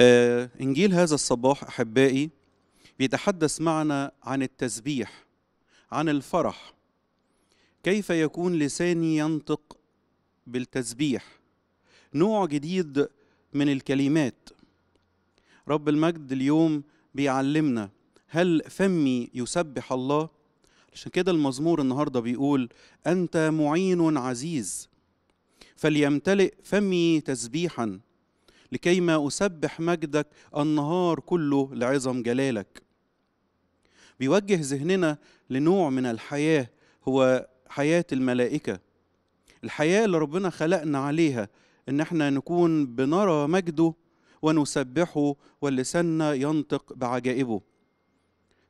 آه إنجيل هذا الصباح أحبائي بيتحدث معنا عن التسبيح عن الفرح كيف يكون لساني ينطق بالتسبيح نوع جديد من الكلمات رب المجد اليوم بيعلمنا هل فمي يسبح الله عشان كده المزمور النهارده بيقول انت معين عزيز فليمتلئ فمي تسبيحا لكيما أسبح مجدك النهار كله لعظم جلالك بيوجه ذهننا لنوع من الحياة هو حياة الملائكة الحياة اللي ربنا خلقنا عليها إن احنا نكون بنرى مجده ونسبحه ولساننا ينطق بعجائبه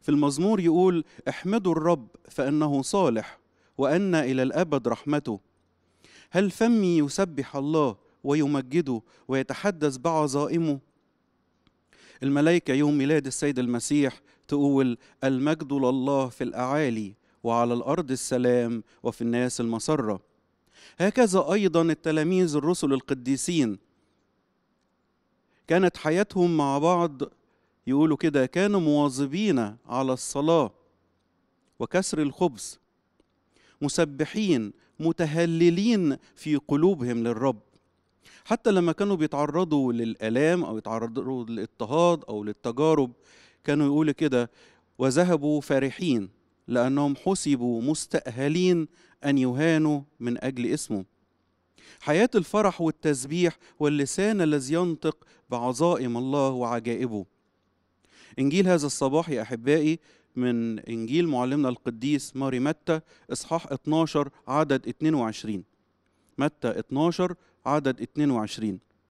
في المزمور يقول احمدوا الرب فإنه صالح وأن إلى الأبد رحمته هل فمي يسبح الله ويمجده ويتحدث بعظائمه الملائكة يوم ميلاد السيد المسيح تقول المجد لله في الأعالي وعلى الأرض السلام وفي الناس المسرة هكذا أيضا التلاميذ الرسل القديسين كانت حياتهم مع بعض يقولوا كده كانوا مواظبين على الصلاة وكسر الخبز مسبحين متهللين في قلوبهم للرب حتى لما كانوا بيتعرضوا للآلام أو يتعرضوا للاضطهاد أو للتجارب كانوا يقولوا كده وذهبوا فرحين لأنهم حسبوا مستأهلين أن يهانوا من أجل اسمه حياة الفرح والتسبيح واللسان الذي ينطق بعظائم الله وعجائبه إنجيل هذا الصباح يا أحبائي من إنجيل معلمنا القديس ماري متى إصحاح 12 عدد 22 متى 12 عدد 22